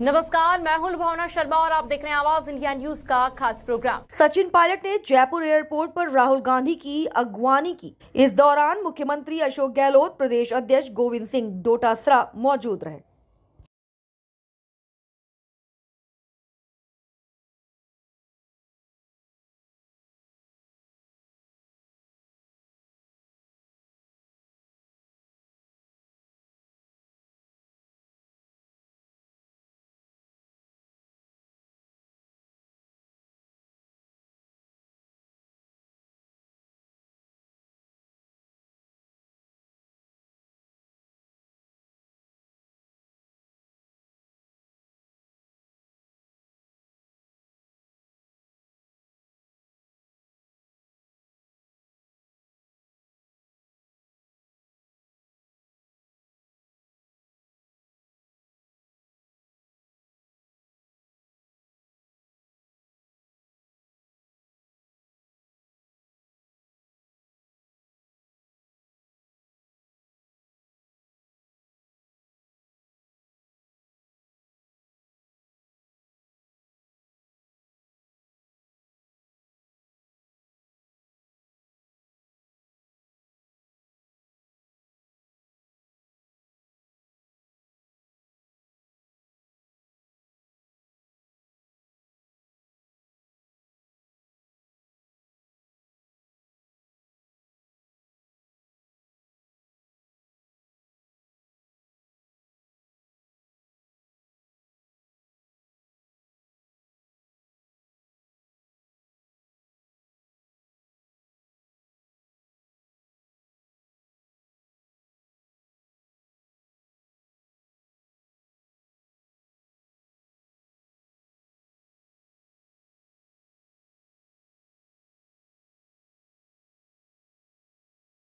नमस्कार मैं हूं लुभावना शर्मा और आप देख रहे हैं आवाज इंडिया न्यूज का खास प्रोग्राम सचिन पायलट ने जयपुर एयरपोर्ट पर राहुल गांधी की अगवानी की इस दौरान मुख्यमंत्री अशोक गहलोत प्रदेश अध्यक्ष गोविंद सिंह डोटासरा मौजूद रहे